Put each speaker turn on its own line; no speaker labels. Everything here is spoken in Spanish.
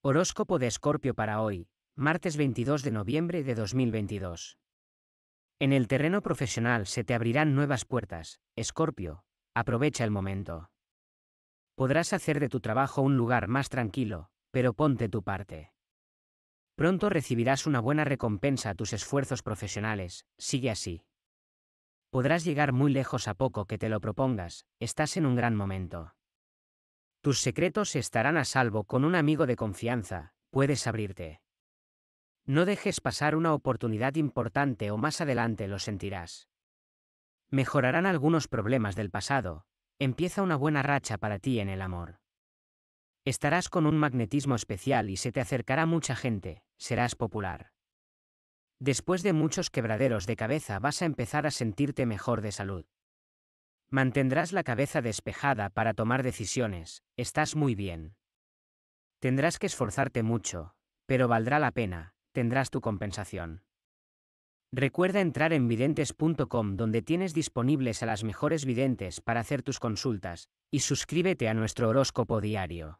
Horóscopo de Escorpio para hoy, martes 22 de noviembre de 2022. En el terreno profesional se te abrirán nuevas puertas, Escorpio, aprovecha el momento. Podrás hacer de tu trabajo un lugar más tranquilo, pero ponte tu parte. Pronto recibirás una buena recompensa a tus esfuerzos profesionales, sigue así. Podrás llegar muy lejos a poco que te lo propongas, estás en un gran momento. Tus secretos estarán a salvo con un amigo de confianza, puedes abrirte. No dejes pasar una oportunidad importante o más adelante lo sentirás. Mejorarán algunos problemas del pasado, empieza una buena racha para ti en el amor. Estarás con un magnetismo especial y se te acercará mucha gente, serás popular. Después de muchos quebraderos de cabeza vas a empezar a sentirte mejor de salud. Mantendrás la cabeza despejada para tomar decisiones, estás muy bien. Tendrás que esforzarte mucho, pero valdrá la pena, tendrás tu compensación. Recuerda entrar en videntes.com donde tienes disponibles a las mejores videntes para hacer tus consultas, y suscríbete a nuestro horóscopo diario.